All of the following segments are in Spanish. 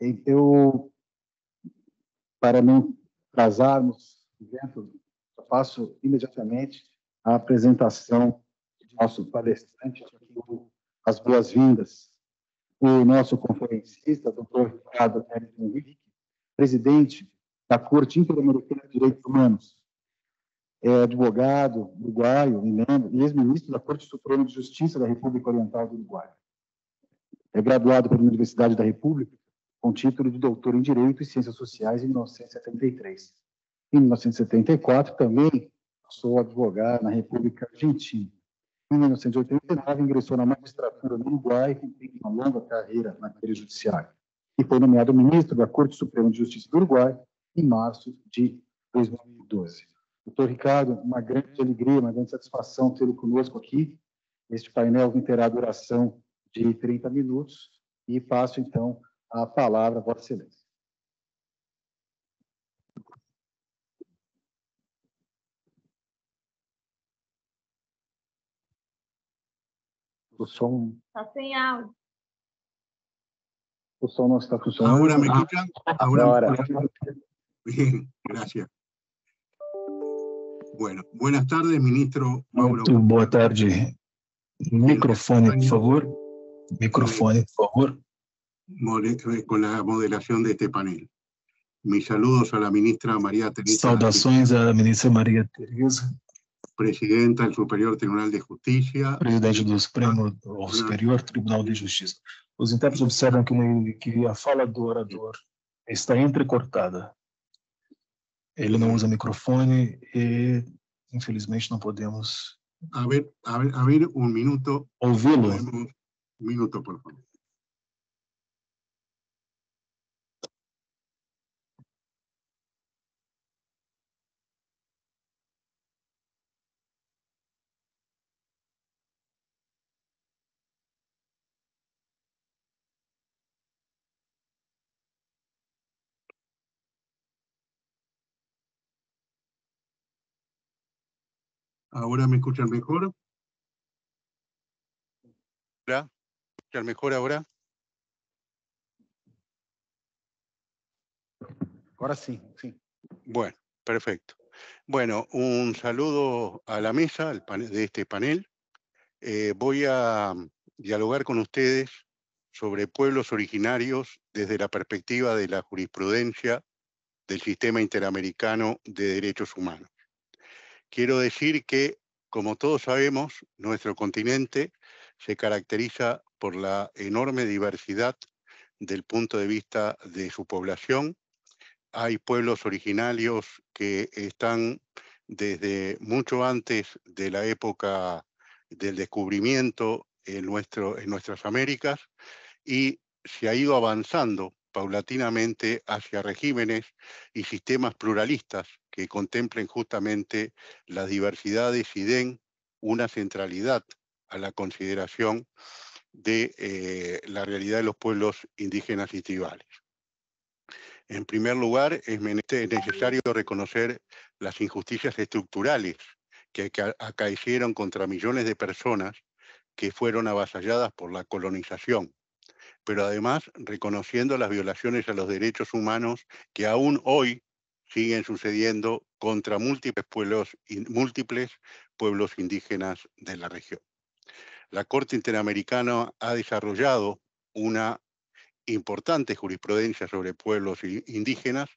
eu, para não atrasarmos o evento, eu passo imediatamente a apresentação de nosso palestrante, as boas-vindas, o nosso conferencista, doutor Ricardo Henrique, presidente da Corte Interamericana de Direitos Humanos, é advogado uruguaio, me membro e ex-ministro da Corte Suprema de Justiça da República Oriental do Uruguai. É graduado pela Universidade da República com título de doutor em Direito e Ciências Sociais em 1973. Em 1974, também passou advogado na República Argentina. Em 1989, ingressou na magistratura do Uruguai, que tem uma longa carreira na carreira judiciária, e foi nomeado ministro da Corte Suprema de Justiça do Uruguai em março de 2012. Doutor Ricardo, uma grande alegria, uma grande satisfação tê-lo conosco aqui. Este painel terá duração de 30 minutos e passo, então, a palavra, Vossa Excelência. O som. Está sem áudio. O som não está funcionando. Agora me escutam? Agora. Agora. Bem, graças. Bueno, buenas tardes, ministro Mauro. Muito boa tarde. Microfone, por favor. Microfone, por favor. con la modelación de este panel. Mis saludos a la ministra María Teresa. Saudações la ministra María Teresa. Presidenta del Superior Tribunal de Justicia. Presidente del Supremo Superior Tribunal de Justicia los intérpretes observan que, la fala do orador está entrecortada. Ele no usa microfone e, infelizmente, no podemos. A ver, a ver, a minuto. ouvi Un minuto, por favor. ¿Ahora me escuchan mejor? ¿Me escuchan mejor ahora? Ahora sí, sí. Bueno, perfecto. Bueno, un saludo a la mesa de este panel. Eh, voy a dialogar con ustedes sobre pueblos originarios desde la perspectiva de la jurisprudencia del sistema interamericano de derechos humanos. Quiero decir que, como todos sabemos, nuestro continente se caracteriza por la enorme diversidad del punto de vista de su población. Hay pueblos originarios que están desde mucho antes de la época del descubrimiento en, en nuestras Américas y se ha ido avanzando paulatinamente hacia regímenes y sistemas pluralistas que contemplen justamente las diversidades y den una centralidad a la consideración de eh, la realidad de los pueblos indígenas y tribales. En primer lugar, es necesario reconocer las injusticias estructurales que acaecieron contra millones de personas que fueron avasalladas por la colonización, pero además reconociendo las violaciones a los derechos humanos que aún hoy siguen sucediendo contra múltiples pueblos, múltiples pueblos indígenas de la región. La Corte Interamericana ha desarrollado una importante jurisprudencia sobre pueblos indígenas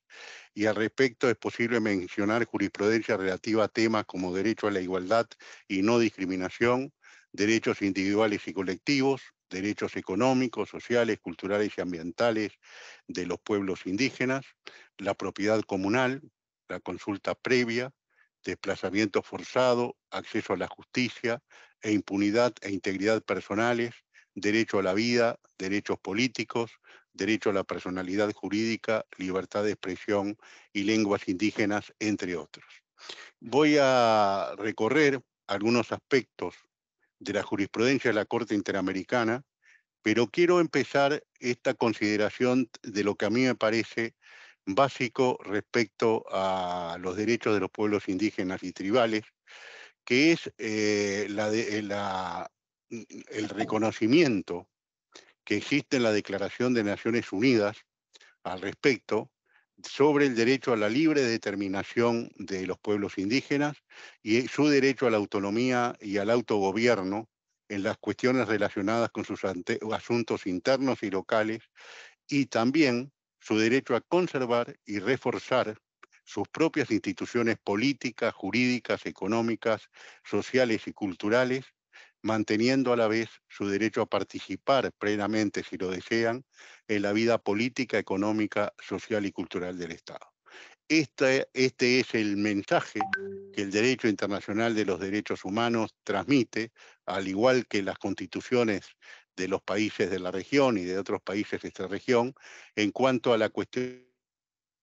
y al respecto es posible mencionar jurisprudencia relativa a temas como derecho a la igualdad y no discriminación, derechos individuales y colectivos, derechos económicos, sociales, culturales y ambientales de los pueblos indígenas, la propiedad comunal, la consulta previa, desplazamiento forzado, acceso a la justicia e impunidad e integridad personales, derecho a la vida, derechos políticos, derecho a la personalidad jurídica, libertad de expresión y lenguas indígenas, entre otros. Voy a recorrer algunos aspectos de la jurisprudencia de la Corte Interamericana pero quiero empezar esta consideración de lo que a mí me parece básico respecto a los derechos de los pueblos indígenas y tribales, que es eh, la de, eh, mm, el reconocimiento que existe en la Declaración de Naciones Unidas al respecto sobre el derecho a la libre determinación de los pueblos indígenas y eh, su derecho a la autonomía y al autogobierno en las cuestiones relacionadas con sus asuntos internos y locales y también su derecho a conservar y reforzar sus propias instituciones políticas, jurídicas, económicas, sociales y culturales, manteniendo a la vez su derecho a participar plenamente, si lo desean, en la vida política, económica, social y cultural del Estado. Este, es el mensaje que el derecho internacional de los derechos humanos transmite, al igual que las constituciones de los países de la región y de otros países de esta región, en cuanto a la cuestión de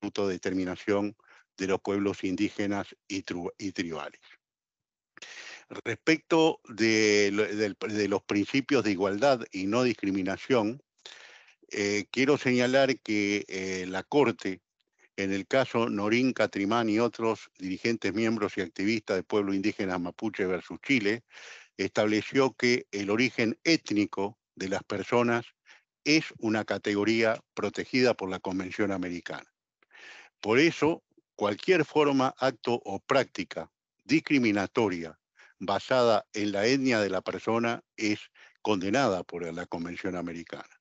autodeterminación de los pueblos indígenas y, tribales. Respecto de, los principios de igualdad y no discriminación, eh, quiero señalar que eh, la Corte en el caso Norín Catrimán y otros dirigentes, miembros y activistas de pueblo indígena mapuche versus Chile, estableció que el origen étnico de las personas es una categoría protegida por la Convención Americana. Por eso, cualquier forma, acto o práctica discriminatoria basada en la etnia de la persona es condenada por la Convención Americana.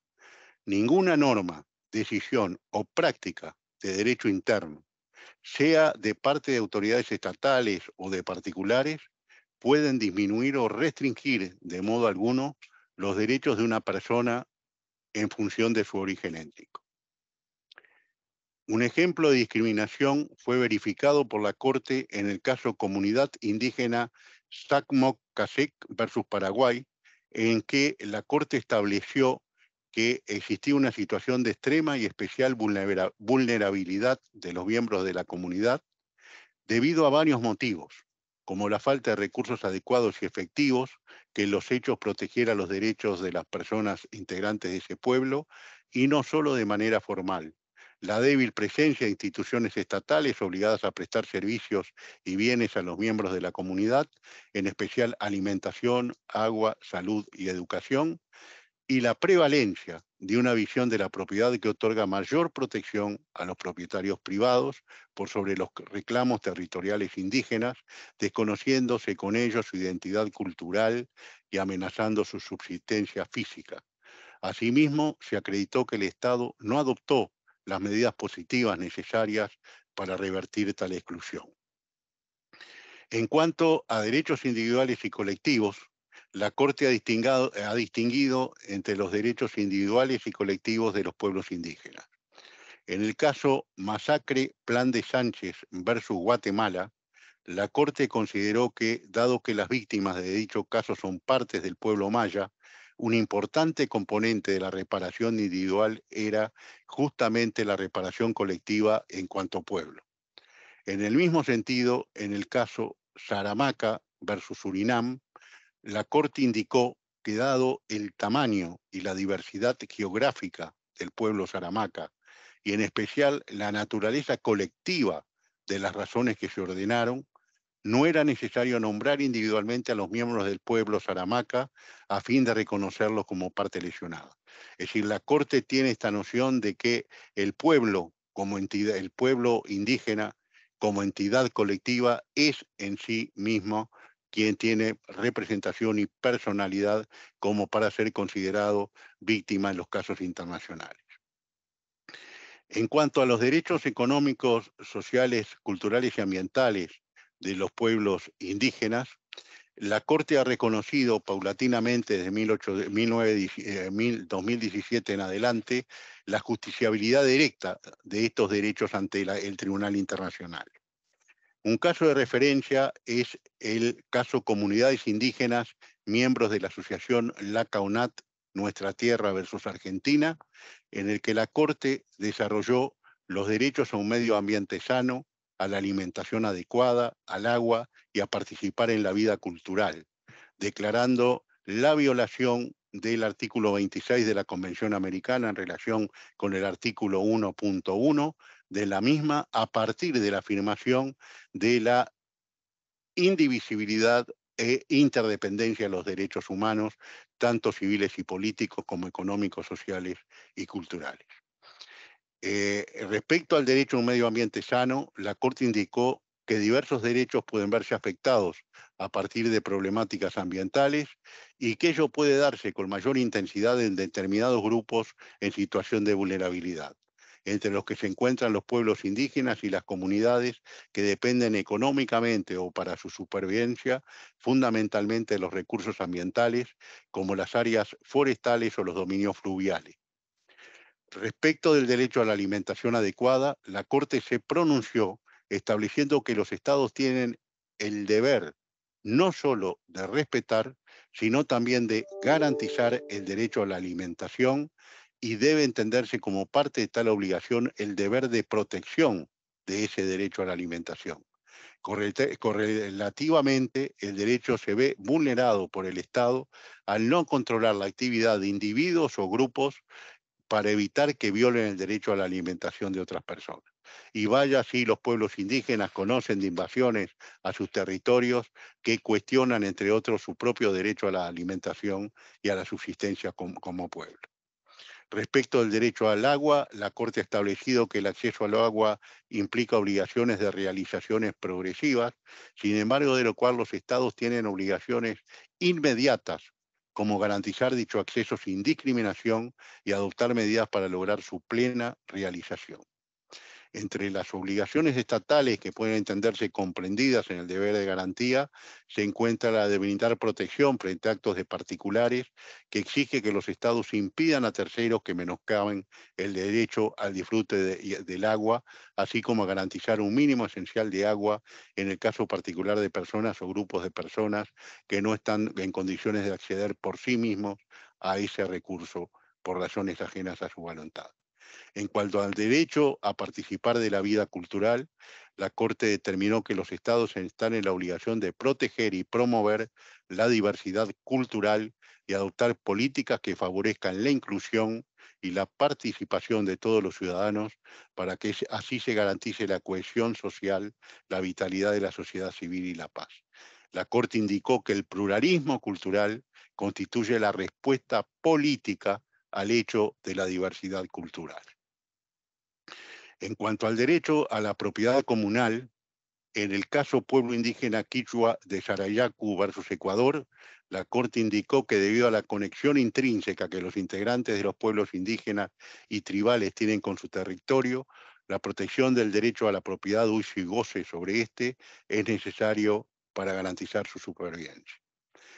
Ninguna norma, decisión o práctica de derecho interno, sea de parte de autoridades estatales o de particulares, pueden disminuir o restringir de modo alguno los derechos de una persona en función de su origen étnico. Un ejemplo de discriminación fue verificado por la Corte en el caso Comunidad Indígena Sacmoc Casec versus Paraguay, en que la Corte estableció que existía una situación de extrema y especial vulnerabilidad de los miembros de la comunidad debido a varios motivos, como la falta de recursos adecuados y efectivos que los hechos protegiera los derechos de las personas integrantes de ese pueblo, y no solo de manera formal, la débil presencia de instituciones estatales obligadas a prestar servicios y bienes a los miembros de la comunidad, en especial alimentación, agua, salud y educación, y la prevalencia de una visión de la propiedad que otorga mayor protección a los propietarios privados por sobre los reclamos territoriales indígenas, desconociéndose con ellos su identidad cultural y amenazando su subsistencia física. Asimismo, se acreditó que el Estado no adoptó las medidas positivas necesarias para revertir tal exclusión. En cuanto a derechos individuales y colectivos, la Corte ha, distinguido entre los derechos individuales y colectivos de los pueblos indígenas. En el caso Masacre Plan de Sánchez versus Guatemala, la Corte consideró que, dado que las víctimas de dicho caso son partes del pueblo maya, un importante componente de la reparación individual era justamente la reparación colectiva en cuanto pueblo. En el mismo sentido, en el caso Saramaca versus Surinam, la Corte indicó que dado el tamaño y la diversidad geográfica del pueblo Saramaca, y en especial la naturaleza colectiva de las razones que se ordenaron, no era necesario nombrar individualmente a los miembros del pueblo Saramaca a fin de reconocerlos como parte lesionada. Es decir, la Corte tiene esta noción de que el pueblo, como entidad, el pueblo indígena como entidad colectiva, es en sí mismo quien tiene representación y personalidad como para ser considerado víctima en los casos internacionales. En cuanto a los derechos económicos, sociales, culturales y ambientales de los pueblos indígenas, la Corte ha reconocido paulatinamente desde 2017 eh, en adelante la justiciabilidad directa de estos derechos ante el Tribunal Internacional. Un caso de referencia es el caso Comunidades Indígenas, miembros de la asociación LACAUNAT, Nuestra Tierra versus Argentina, en el que la Corte desarrolló los derechos a un medio ambiente sano, a la alimentación adecuada, al agua y a participar en la vida cultural, declarando la violación del artículo 26 de la Convención Americana en relación con el artículo 1.1 de la misma a partir de la afirmación de la indivisibilidad e interdependencia de los derechos humanos, tanto civiles y políticos como económicos, sociales y culturales. Eh, respecto al derecho a un medio ambiente sano, la Corte indicó que diversos derechos pueden verse afectados a partir de problemáticas ambientales y que ello puede darse con mayor intensidad en determinados grupos en situación de vulnerabilidad entre los que se encuentran los pueblos indígenas y las comunidades que dependen económicamente o para su supervivencia fundamentalmente de los recursos ambientales, como las áreas forestales o los dominios fluviales. Respecto del derecho a la alimentación adecuada, la Corte se pronunció estableciendo que los estados tienen el deber no solo de respetar, sino también de garantizar el derecho a la alimentación y debe entenderse como parte de tal obligación el deber de protección de ese derecho a la alimentación. Correlativamente, el derecho se ve vulnerado por el Estado al no controlar la actividad de individuos o grupos para evitar que violen el derecho a la alimentación de otras personas. Y vaya si los pueblos indígenas conocen de invasiones a sus territorios que cuestionan, entre otros, su propio derecho a la alimentación y a la subsistencia como, como pueblo. Respecto al derecho al agua, la Corte ha establecido que el acceso al agua implica obligaciones de realizaciones progresivas, sin embargo, de lo cual los estados tienen obligaciones inmediatas, como garantizar dicho acceso sin discriminación y adoptar medidas para lograr su plena realización entre las obligaciones estatales que pueden entenderse comprendidas en el deber de garantía, se encuentra la de brindar protección frente a actos de particulares que exige que los estados impidan a terceros que menoscaben el derecho al disfrute del agua, así como garantizar un mínimo esencial de agua en el caso particular de personas o grupos de personas que no están en condiciones de acceder por sí mismos a ese recurso por razones ajenas a su voluntad. En cuanto al derecho a participar de la vida cultural, la Corte determinó que los estados están en la obligación de proteger y promover la diversidad cultural y adoptar políticas que favorezcan la inclusión y la participación de todos los ciudadanos para que así se garantice la cohesión social, la vitalidad de la sociedad civil y la paz. La Corte indicó que el pluralismo cultural constituye la respuesta política al hecho de la diversidad cultural. En cuanto al derecho a la propiedad comunal, en el caso pueblo indígena quichua de Sarayacu versus Ecuador, la Corte indicó que debido a la conexión intrínseca que los integrantes de los pueblos indígenas y tribales tienen con su territorio, la protección del derecho a la propiedad, uso y goce sobre este es necesario para garantizar su supervivencia.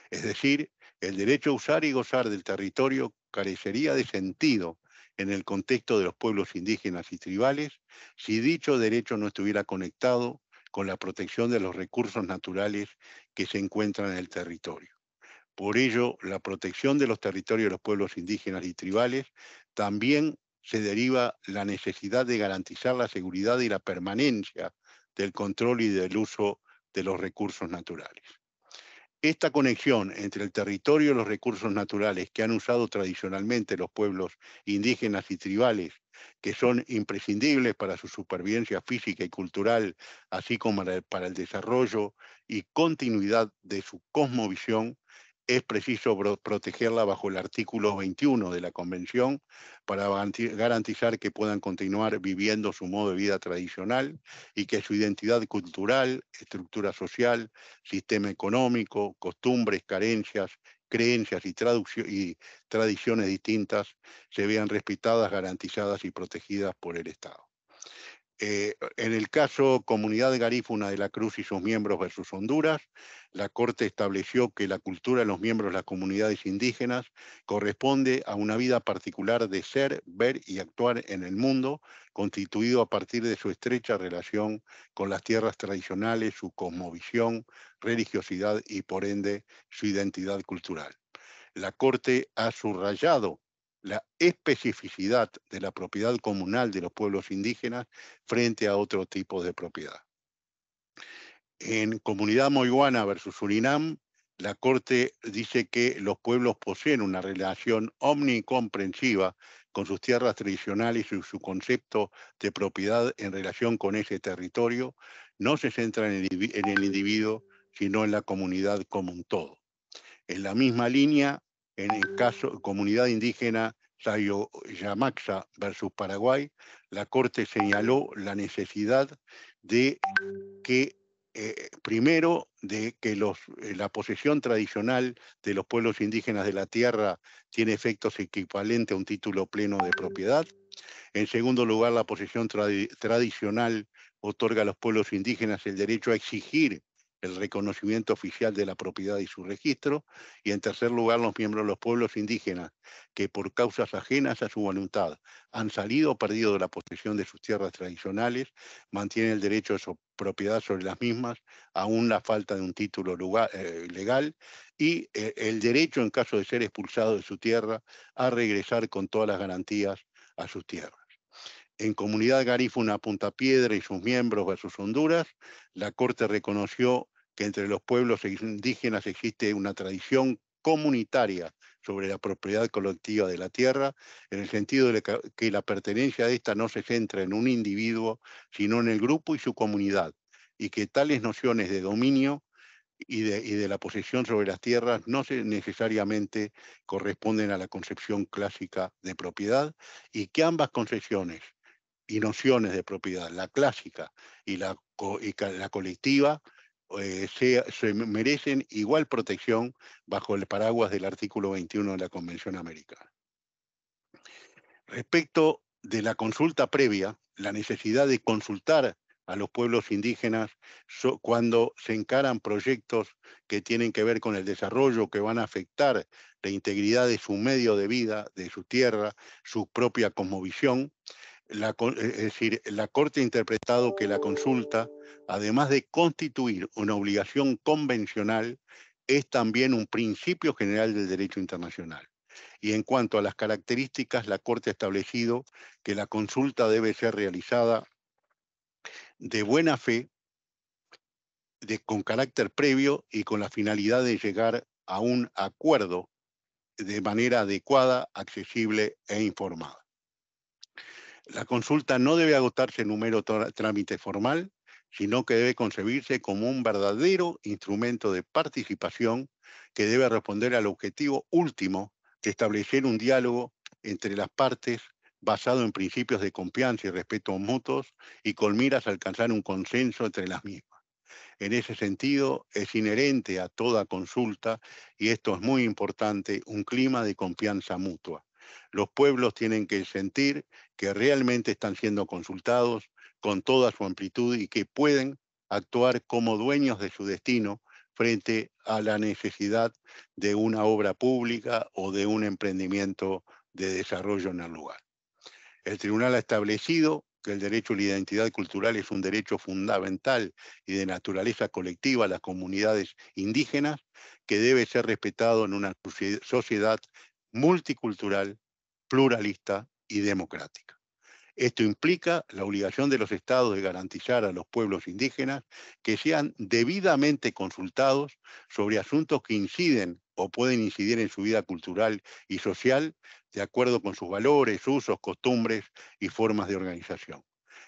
Es decir, el derecho a usar y gozar del territorio carecería de sentido en el contexto de los pueblos indígenas y tribales si dicho derecho no estuviera conectado con la protección de los recursos naturales que se encuentran en el territorio. Por ello, la protección de los territorios de los pueblos indígenas y tribales también se deriva la necesidad de garantizar la seguridad y la permanencia del control y del uso de los recursos naturales. Esta conexión entre el territorio y los recursos naturales que han usado tradicionalmente los pueblos indígenas y tribales, que son imprescindibles para su supervivencia física y cultural, así como para el desarrollo y continuidad de su cosmovisión, es preciso protegerla bajo el artículo 21 de la Convención para garantizar que puedan continuar viviendo su modo de vida tradicional y que su identidad cultural, estructura social, sistema económico, costumbres, carencias, creencias y, tradiciones distintas se vean respetadas, garantizadas y protegidas por el Estado. Eh, en el caso Comunidad Garífuna de la Cruz y sus miembros versus Honduras, la Corte estableció que la cultura de los miembros de las comunidades indígenas corresponde a una vida particular de ser, ver y actuar en el mundo, constituido a partir de su estrecha relación con las tierras tradicionales, su cosmovisión, religiosidad y por ende su identidad cultural. La Corte ha subrayado la especificidad de la propiedad comunal de los pueblos indígenas frente a otro tipo de propiedad. En Comunidad Moiguana versus Surinam, la Corte dice que los pueblos poseen una relación omnicomprensiva con sus tierras tradicionales y su concepto de propiedad en relación con ese territorio, no se centra en el, individuo, sino en la comunidad como un todo. En la misma línea, en el caso comunidad indígena Sayo Yamaxa versus Paraguay, la Corte señaló la necesidad de que eh, primero de que eh, la posesión tradicional de los pueblos indígenas de la tierra tiene efectos equivalentes a un título pleno de propiedad. En segundo lugar, la posesión tradicional otorga a los pueblos indígenas el derecho a exigir el reconocimiento oficial de la propiedad y su registro, y en tercer lugar los miembros de los pueblos indígenas, que por causas ajenas a su voluntad han salido o perdido de la posesión de sus tierras tradicionales, mantienen el derecho de su propiedad sobre las mismas, aún la falta de un título eh, legal, y eh, el derecho, en caso de ser expulsado de su tierra, a regresar con todas las garantías a sus tierras. En Comunidad Garífuna Punta Piedra y sus miembros versus Honduras, la Corte reconoció que entre los pueblos indígenas existe una tradición comunitaria sobre la propiedad colectiva de la tierra, en el sentido de que la pertenencia de esta no se centra en un individuo, sino en el grupo y su comunidad, y que tales nociones de dominio y de, la posesión sobre las tierras no necesariamente corresponden a la concepción clásica de propiedad, y que ambas concepciones, y nociones de propiedad, la clásica y la, la colectiva, eh, se, merecen igual protección bajo el paraguas del artículo 21 de la Convención Americana. Respecto de la consulta previa, la necesidad de consultar a los pueblos indígenas cuando se encaran proyectos que tienen que ver con el desarrollo, que van a afectar la integridad de su medio de vida, de su tierra, su propia cosmovisión, eh, es decir, la Corte ha interpretado que la consulta, además de constituir una obligación convencional, es también un principio general del derecho internacional. Y en cuanto a las características, la Corte ha establecido que la consulta debe ser realizada de buena fe, de, con carácter previo y con la finalidad de llegar a un acuerdo de manera adecuada, accesible e informada. La consulta no debe agotarse en un mero trámite formal, sino que debe concebirse como un verdadero instrumento de participación que debe responder al objetivo último de establecer un diálogo entre las partes basado en principios de confianza y respeto mutuos y con miras a alcanzar un consenso entre las mismas. En ese sentido, es inherente a toda consulta, y esto es muy importante, un clima de confianza mutua los pueblos tienen que sentir que realmente están siendo consultados con toda su amplitud y que pueden actuar como dueños de su destino frente a la necesidad de una obra pública o de un emprendimiento de desarrollo en el lugar. El tribunal ha establecido que el derecho a la identidad cultural es un derecho fundamental y de naturaleza colectiva a las comunidades indígenas que debe ser respetado en una sociedad multicultural pluralista y democrática. Esto implica la obligación de los estados de garantizar a los pueblos indígenas que sean debidamente consultados sobre asuntos que inciden o pueden incidir en su vida cultural y social de acuerdo con sus valores, usos, costumbres y formas de organización.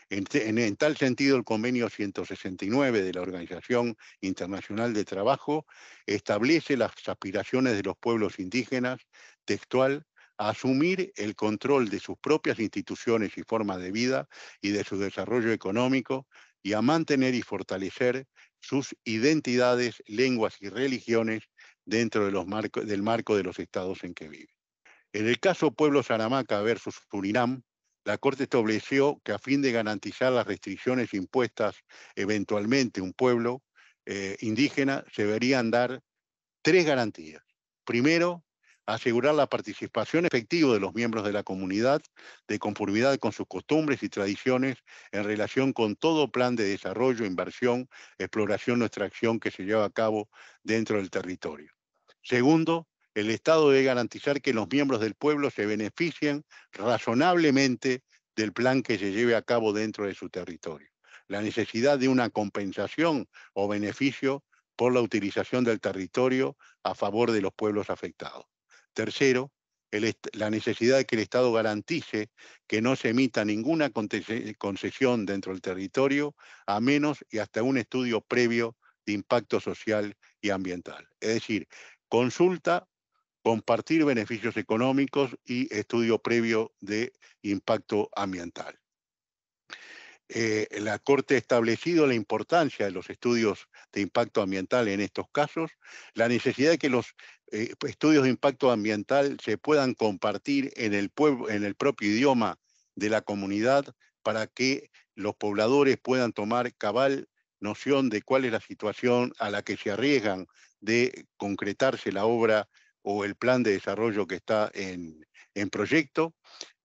En, tal sentido, el convenio 169 de la Organización Internacional de Trabajo establece las aspiraciones de los pueblos indígenas textual a asumir el control de sus propias instituciones y formas de vida y de su desarrollo económico y a mantener y fortalecer sus identidades, lenguas y religiones dentro del marco de los estados en que vive. En el caso Pueblo Saramaca versus Surinam, la Corte estableció que a fin de garantizar las restricciones impuestas eventualmente un pueblo eh, indígena, se deberían dar tres garantías. Primero, asegurar la participación efectiva de los miembros de la comunidad, de conformidad con sus costumbres y tradiciones en relación con todo plan de desarrollo, inversión, exploración o extracción que se lleva a cabo dentro del territorio. Segundo, el Estado debe garantizar que los miembros del pueblo se beneficien razonablemente del plan que se lleve a cabo dentro de su territorio. La necesidad de una compensación o beneficio por la utilización del territorio a favor de los pueblos afectados. Tercero, la necesidad de que el Estado garantice que no se emita ninguna concesión dentro del territorio, a menos y hasta un estudio previo de impacto social y ambiental. Es decir, consulta, compartir beneficios económicos y estudio previo de impacto ambiental. Eh, la Corte ha establecido la importancia de los estudios de impacto ambiental en estos casos, la necesidad de que los eh, pues, estudios de impacto ambiental se puedan compartir en el, en el propio idioma de la comunidad para que los pobladores puedan tomar cabal noción de cuál es la situación a la que se arriesgan de concretarse la obra o el plan de desarrollo que está en proyecto.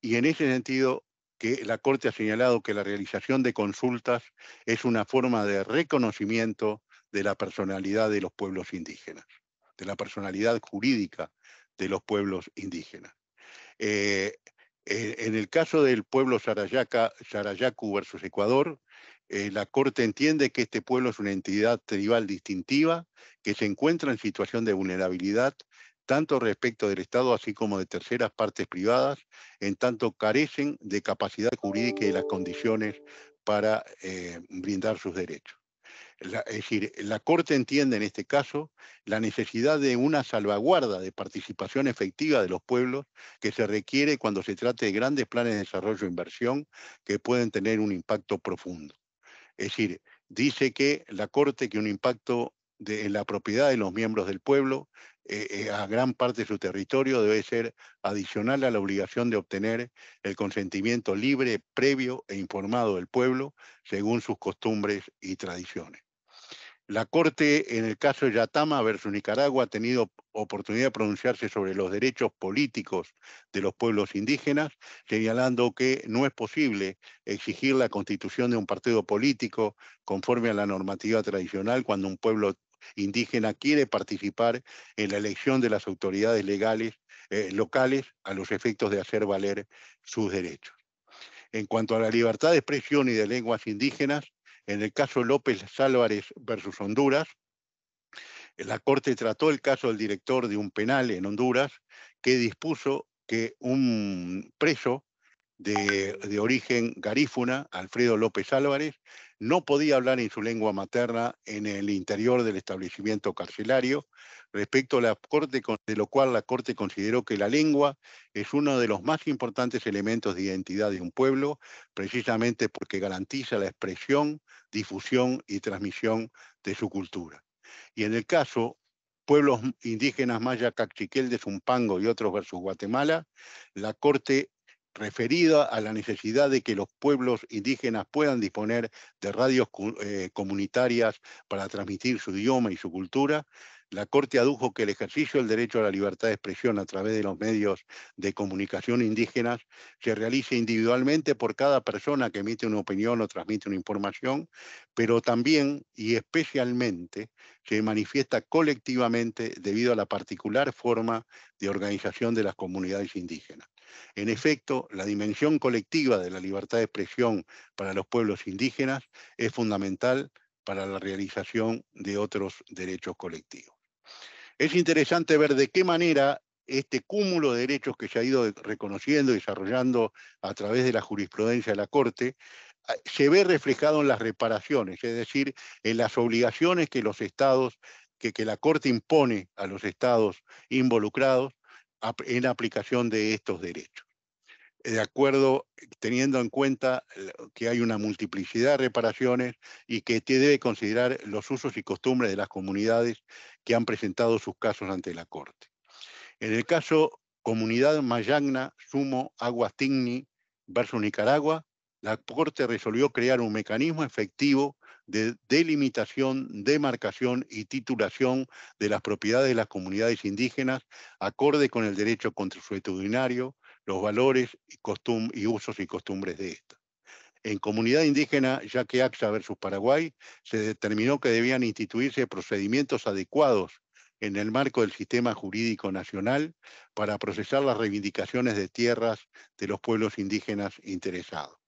Y en ese sentido, que la Corte ha señalado que la realización de consultas es una forma de reconocimiento de la personalidad de los pueblos indígenas, de la personalidad jurídica de los pueblos indígenas. Eh, eh, en el caso del pueblo Sarayaca, Sarayacu versus Ecuador, eh, la Corte entiende que este pueblo es una entidad tribal distintiva que se encuentra en situación de vulnerabilidad tanto respecto del Estado así como de terceras partes privadas, en tanto carecen de capacidad jurídica y las condiciones para eh, brindar sus derechos. es decir, la Corte entiende en este caso la necesidad de una salvaguarda de participación efectiva de los pueblos que se requiere cuando se trate de grandes planes de desarrollo e inversión que pueden tener un impacto profundo. Es decir, dice que la Corte que un impacto en la propiedad de los miembros del pueblo eh, eh, a gran parte de su territorio debe ser adicional a la obligación de obtener el consentimiento libre, previo e informado del pueblo, según sus costumbres y tradiciones. La Corte, en el caso de Yatama versus Nicaragua, ha tenido oportunidad de pronunciarse sobre los derechos políticos de los pueblos indígenas, señalando que no es posible exigir la constitución de un partido político conforme a la normativa tradicional cuando un pueblo indígena quiere participar en la elección de las autoridades legales eh, locales a los efectos de hacer valer sus derechos. En cuanto a la libertad de expresión y de lenguas indígenas, en el caso López Álvarez versus Honduras, la Corte trató el caso del director de un penal en Honduras que dispuso que un preso de, de origen garífuna, Alfredo López Álvarez, no podía hablar en su lengua materna en el interior del establecimiento carcelario, respecto a la Corte, de lo cual la Corte consideró que la lengua es uno de los más importantes elementos de identidad de un pueblo, precisamente porque garantiza la expresión, difusión y transmisión de su cultura. Y en el caso pueblos indígenas maya Caxiquel de Zumpango y otros versus Guatemala, la Corte referida a la necesidad de que los pueblos indígenas puedan disponer de radios eh, comunitarias para transmitir su idioma y su cultura, la Corte adujo que el ejercicio del derecho a la libertad de expresión a través de los medios de comunicación indígenas se realice individualmente por cada persona que emite una opinión o transmite una información, pero también y especialmente se manifiesta colectivamente debido a la particular forma de organización de las comunidades indígenas. En efecto, la dimensión colectiva de la libertad de expresión para los pueblos indígenas es fundamental para la realización de otros derechos colectivos. Es interesante ver de qué manera este cúmulo de derechos que se ha ido reconociendo y desarrollando a través de la jurisprudencia de la Corte ah, se ve reflejado en las reparaciones, es decir, en las obligaciones que los estados, que, la Corte impone a los estados involucrados en aplicación de estos derechos. De acuerdo, teniendo en cuenta eh, que hay una multiplicidad de reparaciones y que debe considerar los usos y costumbres de las comunidades que han presentado sus casos ante la Corte. En el caso Comunidad Mayagna, Sumo, Aguas Tigni versus Nicaragua, la Corte resolvió crear un mecanismo efectivo de delimitación, demarcación y titulación de las propiedades de las comunidades indígenas, acorde con el derecho consuetudinario, los valores y, usos y costumbres de esta. En comunidad indígena, ya que AXA versus Paraguay, se determinó que debían instituirse procedimientos adecuados en el marco del sistema jurídico nacional para procesar las reivindicaciones de tierras de los pueblos indígenas interesados.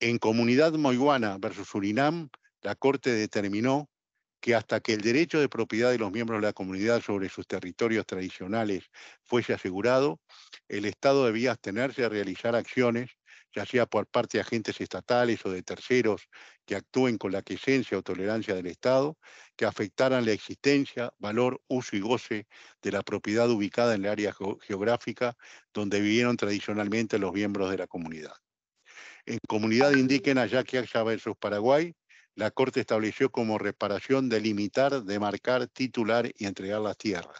En comunidad moiguana versus Surinam, la Corte determinó que hasta que el derecho de propiedad de los miembros de la comunidad sobre sus territorios tradicionales fuese asegurado, el Estado debía abstenerse a realizar acciones, ya sea por parte de agentes estatales o de terceros que actúen con la quiesencia o tolerancia del Estado, que afectaran la existencia, valor, uso y goce de la propiedad ubicada en el área geográfica donde vivieron tradicionalmente los miembros de la comunidad. En comunidad indígena en versus Paraguay, la Corte estableció como reparación delimitar, demarcar, titular y entregar las tierras.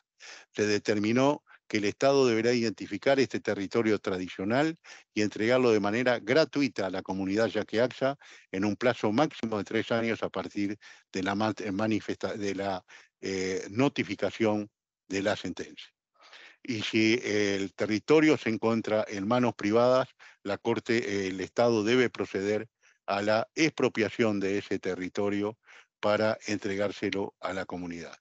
Se determinó que el Estado deberá identificar este territorio tradicional y entregarlo de manera gratuita a la comunidad yaqueaxa en un plazo máximo de tres años a partir de la, manifesta de la eh, notificación de la sentencia. Y si el territorio se encuentra en manos privadas, la Corte, eh, el Estado debe proceder a la expropiación de ese territorio para entregárselo a la comunidad.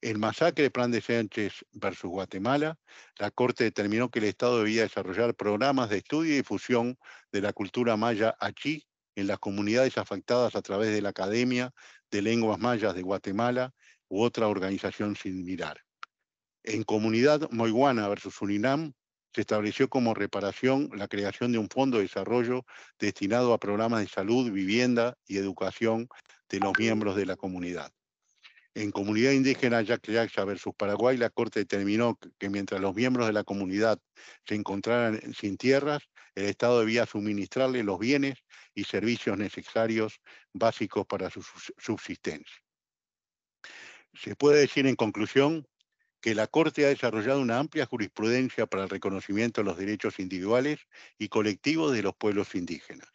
En masacre Plan de Sánchez versus Guatemala, la Corte determinó que el Estado debía desarrollar programas de estudio y difusión de la cultura maya aquí en las comunidades afectadas a través de la Academia de Lenguas Mayas de Guatemala u otra organización similar. En Comunidad Moiguana versus Surinam, se estableció como reparación la creación de un fondo de desarrollo destinado a programas de salud, vivienda y educación de los miembros de la comunidad. En Comunidad Indígena Yaqueyaxa versus Paraguay, la Corte determinó que mientras los miembros de la comunidad se encontraran sin tierras, el Estado debía suministrarle los bienes y servicios necesarios básicos para su subsistencia. Se puede decir en conclusión que la Corte ha desarrollado una amplia jurisprudencia para el reconocimiento de los derechos individuales y colectivos de los pueblos indígenas.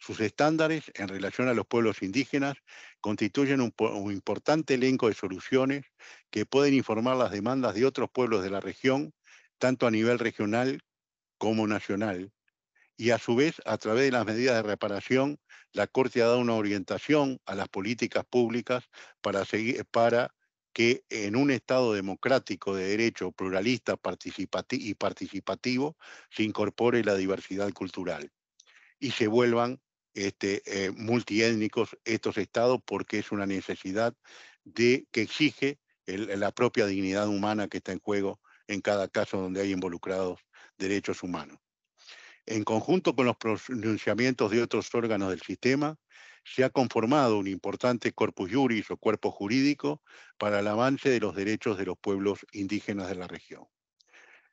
Sus estándares en relación a los pueblos indígenas constituyen un, importante elenco de soluciones que pueden informar las demandas de otros pueblos de la región, tanto a nivel regional como nacional. Y a su vez, a través de las medidas de reparación, la Corte ha dado una orientación a las políticas públicas para, seguir, para que en un Estado democrático de derecho, pluralista y participativo, se incorpore la diversidad cultural y se vuelvan este, eh, multiétnicos estos estados porque es una necesidad de, que exige la propia dignidad humana que está en juego en cada caso donde hay involucrados derechos humanos. En conjunto con los pronunciamientos de otros órganos del sistema, se ha conformado un importante corpus juris o cuerpo jurídico para el avance de los derechos de los pueblos indígenas de la región.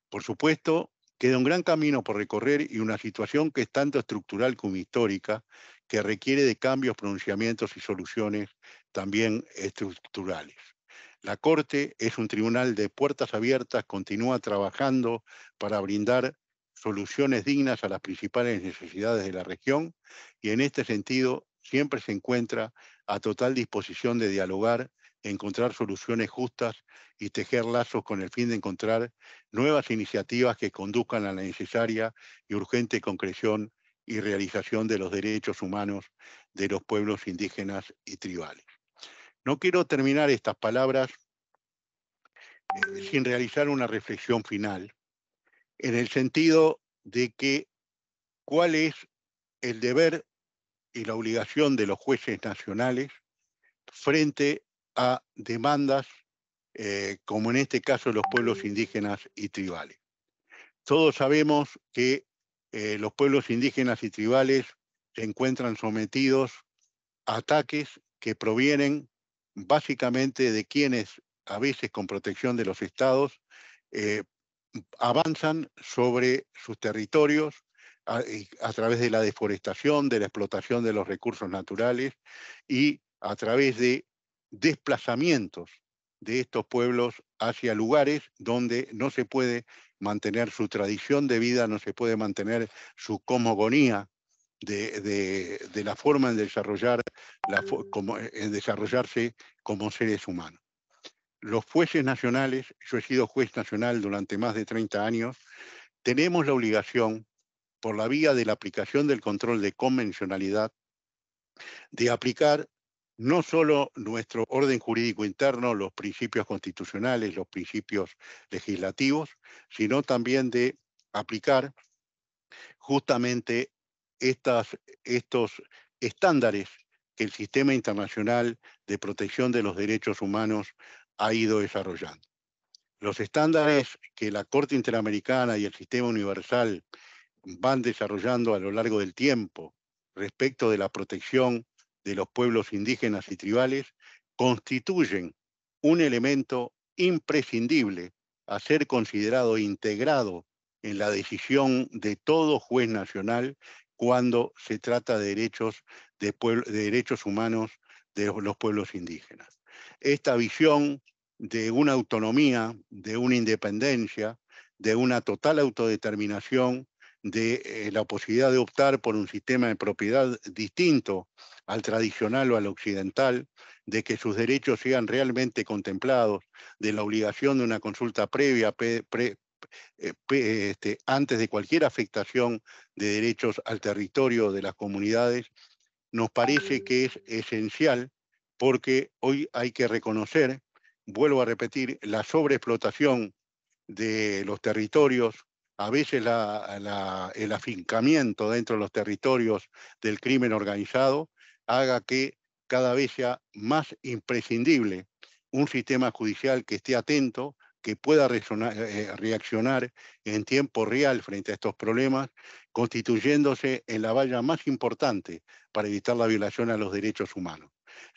Por supuesto, queda un gran camino por recorrer y una situación que es tanto estructural como histórica, que requiere de cambios, pronunciamientos y soluciones también estructurales. La Corte es un tribunal de puertas abiertas, continúa trabajando para brindar soluciones dignas a las principales necesidades de la región y en este sentido siempre se encuentra a total disposición de dialogar, encontrar soluciones justas y tejer lazos con el fin de encontrar nuevas iniciativas que conduzcan a la necesaria y urgente concreción y realización de los derechos humanos de los pueblos indígenas y tribales. No quiero terminar estas palabras eh, sin realizar una reflexión final, en el sentido de que cuál es el deber y la obligación de los jueces nacionales frente a demandas eh, como en este caso los pueblos indígenas y tribales. Todos sabemos que eh, los pueblos indígenas y tribales se encuentran sometidos a ataques que provienen básicamente de quienes, a veces con protección de los estados, eh, avanzan sobre sus territorios a, través de la deforestación, de la explotación de los recursos naturales y a través de desplazamientos de estos pueblos hacia lugares donde no se puede mantener su tradición de vida, no se puede mantener su cosmogonía de, la forma en, desarrollar la, como, eh, en desarrollarse como seres humanos. Los jueces nacionales, yo he sido juez nacional durante más de 30 años, tenemos la obligación por la vía de la aplicación del control de convencionalidad, de aplicar no solo nuestro orden jurídico interno, los principios constitucionales, los principios legislativos, sino también de aplicar justamente estos estándares que el sistema internacional de protección de los derechos humanos ha ido desarrollando. Los estándares que la Corte Interamericana y el Sistema Universal van desarrollando a lo largo del tiempo respecto de la protección de los pueblos indígenas y tribales constituyen un elemento imprescindible a ser considerado integrado en la decisión de todo juez nacional cuando se trata de derechos, derechos humanos de los pueblos indígenas. Esta visión de una autonomía, de una independencia, de una total autodeterminación de eh, la posibilidad de optar por un sistema de propiedad distinto al tradicional o al occidental, de que sus derechos sean realmente contemplados, de la obligación de una consulta previa eh, este, antes de cualquier afectación de derechos al territorio de las comunidades, nos parece que es esencial porque hoy hay que reconocer, vuelvo a repetir, la sobreexplotación de los territorios a veces el afincamiento dentro de los territorios del crimen organizado haga que cada vez sea más imprescindible un sistema judicial que esté atento, que pueda eh, reaccionar en tiempo real frente a estos problemas, constituyéndose en la valla más importante para evitar la violación a los derechos humanos.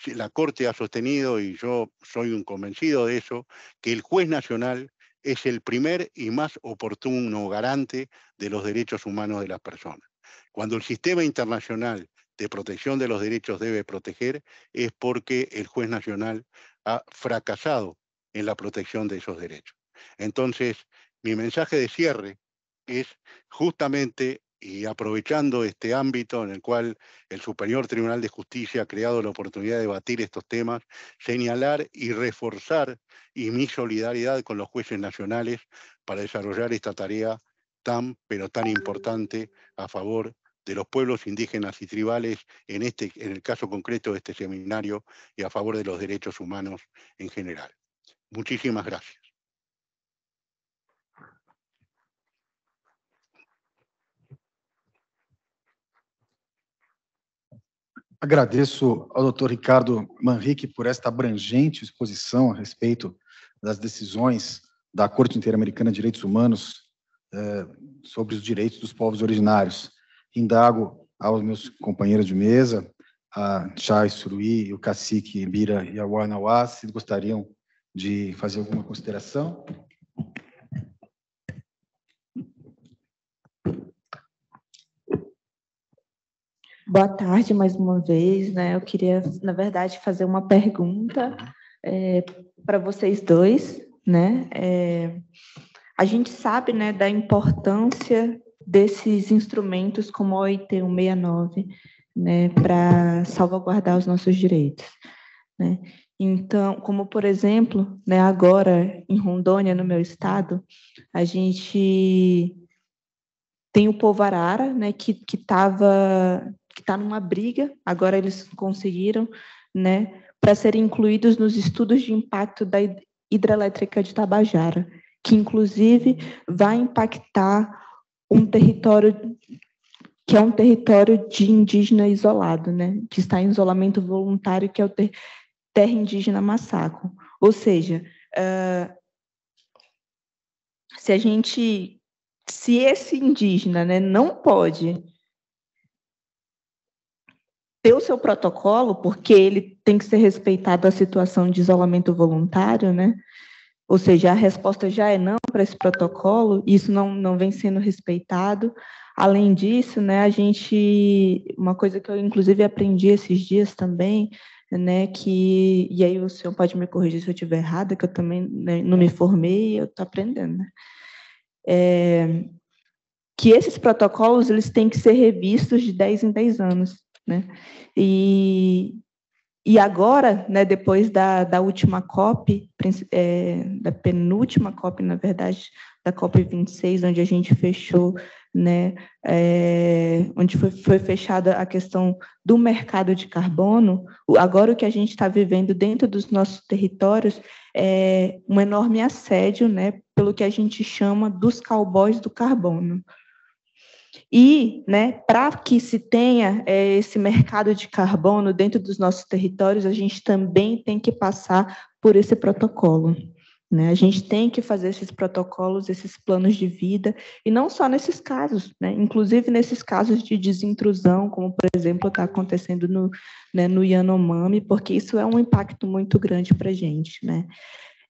La Corte ha sostenido, y yo soy un convencido de eso, que el juez nacional es el primer y más oportuno garante de los derechos humanos de las personas. Cuando el sistema internacional de protección de los derechos debe proteger, es porque el juez nacional ha fracasado en la protección de esos derechos. Entonces, mi mensaje de cierre es justamente y aprovechando este ámbito en el cual el Superior Tribunal de Justicia ha creado la oportunidad de debatir estos temas, señalar y reforzar mi solidaridad con los jueces nacionales para desarrollar esta tarea tan, pero tan importante a favor de los pueblos indígenas y tribales, en, este, en el caso concreto de este seminario, y a favor de los derechos humanos en general. Muchísimas gracias. agradeço ao doutor Ricardo Manrique por esta abrangente exposição a respeito das decisões da Corte Interamericana de Direitos Humanos eh, sobre os direitos dos povos originários. Indago aos meus companheiros de mesa, a Chay Suruí, o cacique Bira e a Wanawá, se gostariam de fazer alguma consideração. Boa tarde mais uma vez, né? Eu queria, na verdade, fazer uma pergunta é, para vocês dois, né? É, a gente sabe, né, da importância desses instrumentos como a OIT 169, né, para salvaguardar os nossos direitos, né? Então, como por exemplo, né, agora em Rondônia, no meu estado, a gente tem o povo arara, né, que estava que está numa briga, agora eles conseguiram, né, para serem incluídos nos estudos de impacto da hidrelétrica de Tabajara, que inclusive vai impactar um território que é um território de indígena isolado, né, que está em isolamento voluntário, que é o ter terra indígena Massaco. Ou seja, uh, se a gente, se esse indígena, né, não pode ter o seu protocolo, porque ele tem que ser respeitado a situação de isolamento voluntário, né? Ou seja, a resposta já é não para esse protocolo, isso não, não vem sendo respeitado. Além disso, né, a gente, uma coisa que eu inclusive aprendi esses dias também, né, que, e aí o senhor pode me corrigir se eu estiver errada, que eu também né, não me formei, eu estou aprendendo, né? É, que esses protocolos, eles têm que ser revistos de 10 em 10 anos. Né? E, e agora, né, depois da, da última COP, é, da penúltima COP, na verdade, da COP 26, onde a gente fechou, né, é, onde foi, foi fechada a questão do mercado de carbono, agora o que a gente está vivendo dentro dos nossos territórios é um enorme assédio, né, pelo que a gente chama dos cowboys do carbono. E, né, para que se tenha é, esse mercado de carbono dentro dos nossos territórios, a gente também tem que passar por esse protocolo. Né? A gente tem que fazer esses protocolos, esses planos de vida, e não só nesses casos, né? inclusive nesses casos de desintrusão, como, por exemplo, está acontecendo no, né, no Yanomami, porque isso é um impacto muito grande para a gente. Né?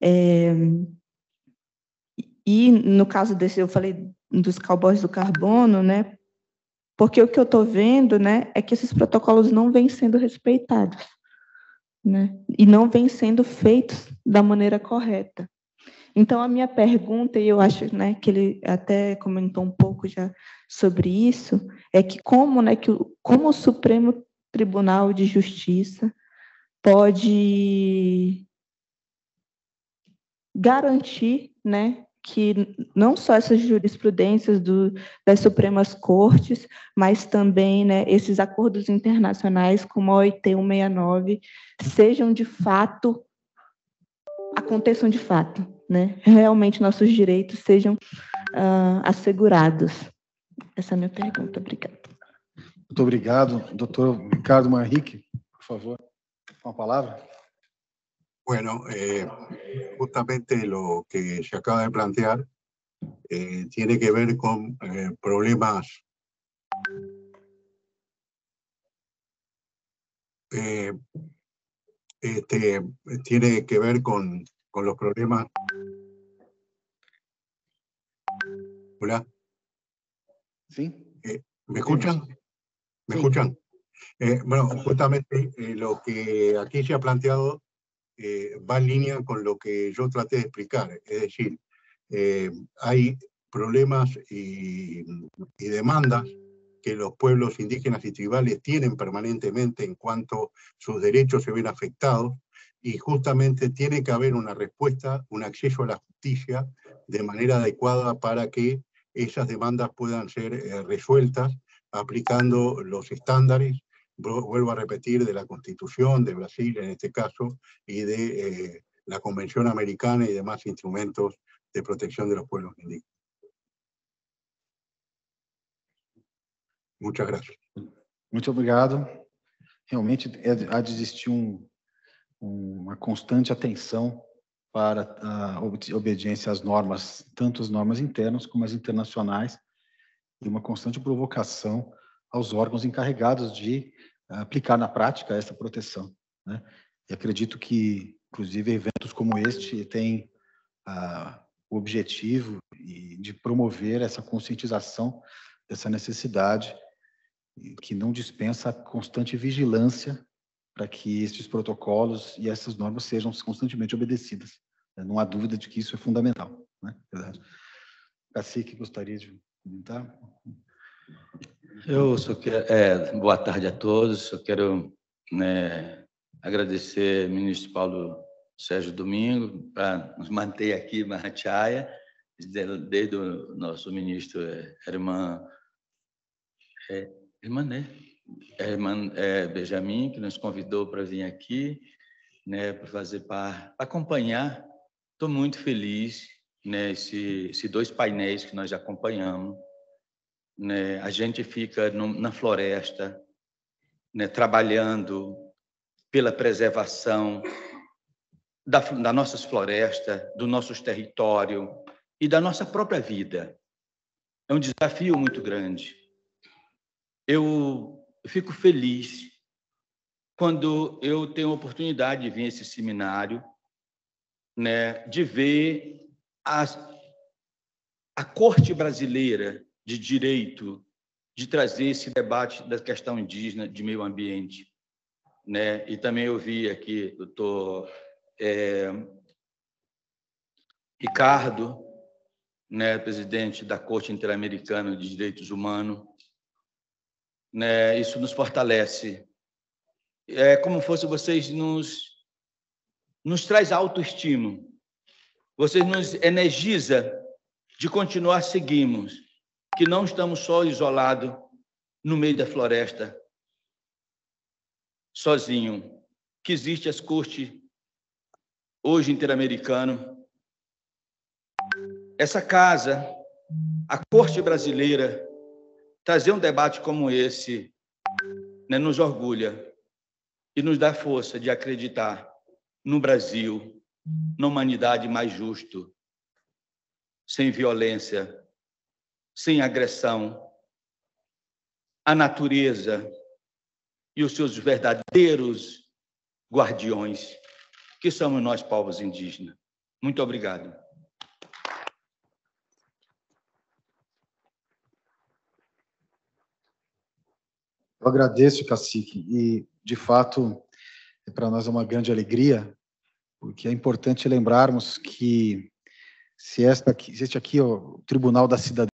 É... E no caso desse, eu falei dos cowboys do carbono, né? Porque o que eu estou vendo, né, é que esses protocolos não vêm sendo respeitados, né? E não vêm sendo feitos da maneira correta. Então a minha pergunta, e eu acho, né, que ele até comentou um pouco já sobre isso, é que como, né, que como o Supremo Tribunal de Justiça pode garantir, né, que não só essas jurisprudências do, das Supremas Cortes, mas também né, esses acordos internacionais como a OIT 169 sejam de fato, aconteçam de fato, né? realmente nossos direitos sejam uh, assegurados. Essa é a minha pergunta, obrigada. Muito obrigado, doutor Ricardo Marrique, por favor, uma palavra. Bueno, eh, justamente lo que se acaba de plantear eh, tiene que ver con eh, problemas este, tiene que ver con, los problemas hola sí me escuchan me escuchan bueno justamente lo que aquí se ha planteado eh, va en línea con lo que yo traté de explicar. Es decir, eh, hay problemas y, demandas que los pueblos indígenas y tribales tienen permanentemente en cuanto sus derechos se ven afectados y justamente tiene que haber una respuesta, un acceso a la justicia de manera adecuada para que esas demandas puedan ser eh, resueltas aplicando los estándares vuelvo a repetir, de la Constitución de Brasil en este caso y de eh, la Convención Americana y demás instrumentos de protección de los pueblos indígenas. Muchas gracias. Muito obrigado. Realmente é, há de existir uma constante atenção para a obediência às normas, tanto as normas internas como as internacionais, e uma constante provocação aos órgãos encarregados de aplicar na prática essa proteção. Né? E acredito que, inclusive, eventos como este têm ah, o objetivo de promover essa conscientização dessa necessidade que não dispensa a constante vigilância para que estes protocolos e essas normas sejam constantemente obedecidas. Né? Não há dúvida de que isso é fundamental. Né? Verdade. Cacique, gostaria de comentar? Eu só quero, é, boa tarde a todos. Só quero né, agradecer ao ministro Paulo Sérgio Domingo para nos manter aqui Mahachaya, desde, desde o nosso ministro é, irmã é, irmã né, é, irmã é, Benjamin que nos convidou para vir aqui, né, para fazer para acompanhar. Estou muito feliz né, esse dois painéis que nós já acompanhamos né? a gente fica no, na floresta, né? trabalhando pela preservação da, da nossas florestas, do nossos território e da nossa própria vida. É um desafio muito grande. Eu fico feliz quando eu tenho a oportunidade de vir a esse seminário, né, de ver as a corte brasileira de direito, de trazer esse debate da questão indígena de meio ambiente. Né? E também eu vi aqui, doutor é, Ricardo, né, presidente da Corte Interamericana de Direitos Humanos, né, isso nos fortalece. É como fosse vocês nos nos traz autoestima. Vocês nos energiza de continuar seguimos que não estamos só isolados no meio da floresta, sozinho, que existe as cortes hoje interamericano. Essa casa, a corte brasileira, trazer um debate como esse né, nos orgulha e nos dá força de acreditar no Brasil, na humanidade mais justo, sem violência, sem agressão, a natureza e os seus verdadeiros guardiões, que somos nós, povos indígenas. Muito obrigado. Eu agradeço, cacique, e de fato é para nós é uma grande alegria, porque é importante lembrarmos que se, esta, se este aqui, é o Tribunal da Cidadania,